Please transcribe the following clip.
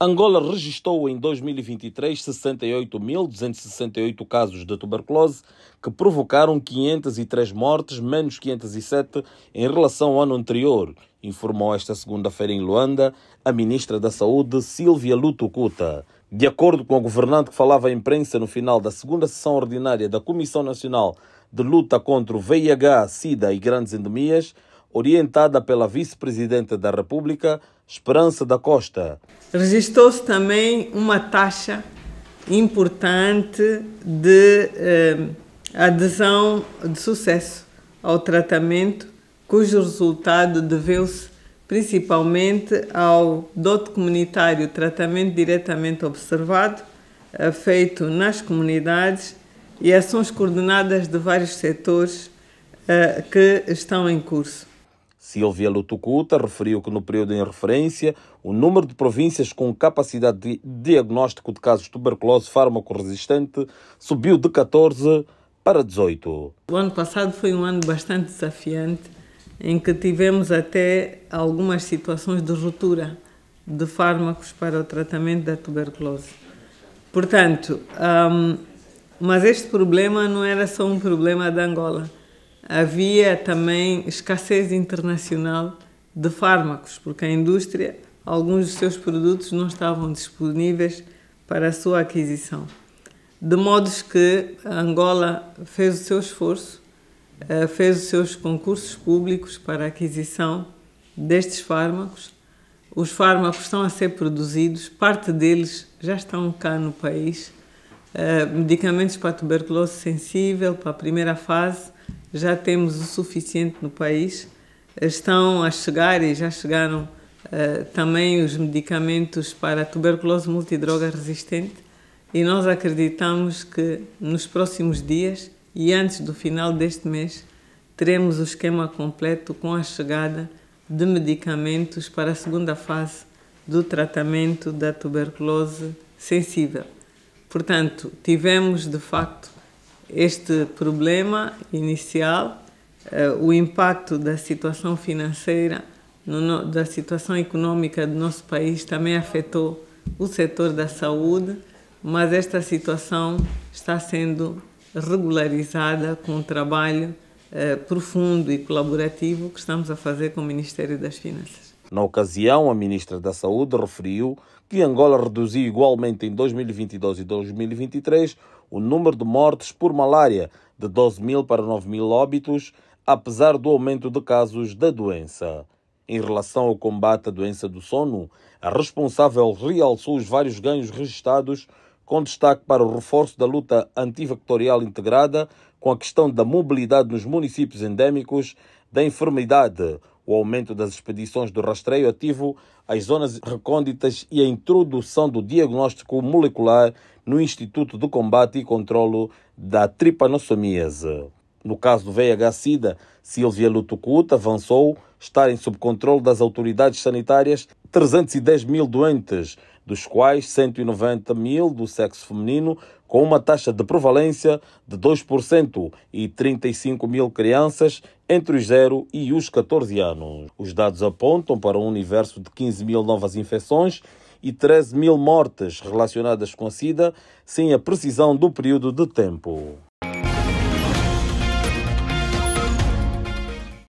Angola registrou em 2023 68.268 casos de tuberculose, que provocaram 503 mortes, menos 507 em relação ao ano anterior, informou esta segunda-feira em Luanda a ministra da Saúde, Silvia Lutucuta. De acordo com a governante que falava à imprensa no final da segunda sessão ordinária da Comissão Nacional de Luta contra o VIH, SIDA e Grandes Endemias, orientada pela vice-presidente da República, Esperança da Costa. Registrou-se também uma taxa importante de eh, adesão de sucesso ao tratamento, cujo resultado deveu-se principalmente ao dote comunitário tratamento diretamente observado, eh, feito nas comunidades e ações coordenadas de vários setores eh, que estão em curso. Silvia Lutucuta referiu que no período em referência, o número de províncias com capacidade de diagnóstico de casos de tuberculose fármaco-resistente subiu de 14 para 18. O ano passado foi um ano bastante desafiante, em que tivemos até algumas situações de ruptura de fármacos para o tratamento da tuberculose. Portanto, hum, mas este problema não era só um problema da Angola havia também escassez internacional de fármacos, porque a indústria, alguns dos seus produtos não estavam disponíveis para a sua aquisição. De modos que Angola fez o seu esforço, eh, fez os seus concursos públicos para a aquisição destes fármacos. Os fármacos estão a ser produzidos, parte deles já estão cá no país. Eh, medicamentos para tuberculose sensível, para a primeira fase, já temos o suficiente no país. Estão a chegar e já chegaram uh, também os medicamentos para tuberculose multidroga resistente e nós acreditamos que nos próximos dias e antes do final deste mês teremos o esquema completo com a chegada de medicamentos para a segunda fase do tratamento da tuberculose sensível. Portanto, tivemos de facto este problema inicial, eh, o impacto da situação financeira, da situação econômica do nosso país também afetou o setor da saúde, mas esta situação está sendo regularizada com o trabalho eh, profundo e colaborativo que estamos a fazer com o Ministério das Finanças. Na ocasião, a ministra da Saúde referiu que Angola reduziu igualmente em 2022 e 2023 o número de mortes por malária de 12 mil para 9 mil óbitos, apesar do aumento de casos da doença. Em relação ao combate à doença do sono, a responsável realçou os vários ganhos registados, com destaque para o reforço da luta antivectorial integrada, com a questão da mobilidade nos municípios endêmicos da enfermidade, o aumento das expedições do rastreio ativo às zonas recônditas e a introdução do diagnóstico molecular no Instituto de Combate e Controlo da Tripanossomíase. No caso do VIH-Sida, Silvia Lutucuta avançou estar em subcontrole das autoridades sanitárias 310 mil doentes dos quais 190 mil do sexo feminino, com uma taxa de prevalência de 2% e 35 mil crianças entre os 0 e os 14 anos. Os dados apontam para um universo de 15 mil novas infecções e 13 mil mortes relacionadas com a SIDA, sem a precisão do período de tempo.